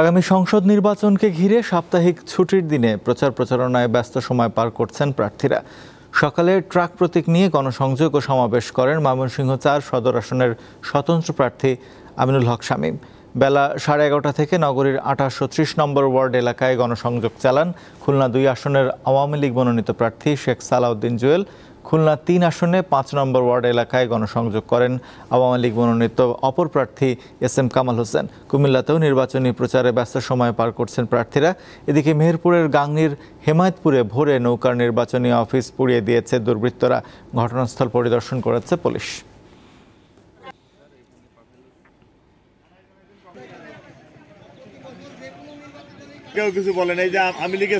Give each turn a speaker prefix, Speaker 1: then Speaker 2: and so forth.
Speaker 1: আগামী সংসদ নির্বাচনকে ঘিরে সাপ্তাহিক ছুটির দিনে প্রচার প্রচারণায় ব্যস্ত সময় পার করছেন প্রার্থীরা সকালে ট্রাক প্রতীক নিয়ে গণসংযোগ ও সমাবেশ করেন ময়মনসিংহ চার সদর আসনের স্বতন্ত্র প্রার্থী আমিনুল হক শামীম বেলা সাড়ে এগারোটা থেকে নগরীর আঠাশশো ত্রিশ নম্বর ওয়ার্ড এলাকায় গণসংযোগ চালান খুলনা দুই আসনের আওয়ামী লীগ মনোনীত প্রার্থী শেখ সালাউদ্দিন জুয়েল খুলনা তিন আসনে পাঁচ নম্বর ওয়ার্ড এলাকায় গণসংযোগ করেন আওয়ামী লীগ মনোনীত অপর প্রার্থী এস এম কামাল হোসেন কুমিল্লাতেও নির্বাচনী প্রচারে ব্যস্ত সময় পার করছেন প্রার্থীরা এদিকে মেহেরপুরের গাংনির হেমায়তপুরে ভোরে নৌকার নির্বাচনী অফিস পুড়িয়ে দিয়েছে দুর্বৃত্তরা ঘটনাস্থল পরিদর্শন করেছে পুলিশ
Speaker 2: কেউ কিছু বলেন এই যে আমি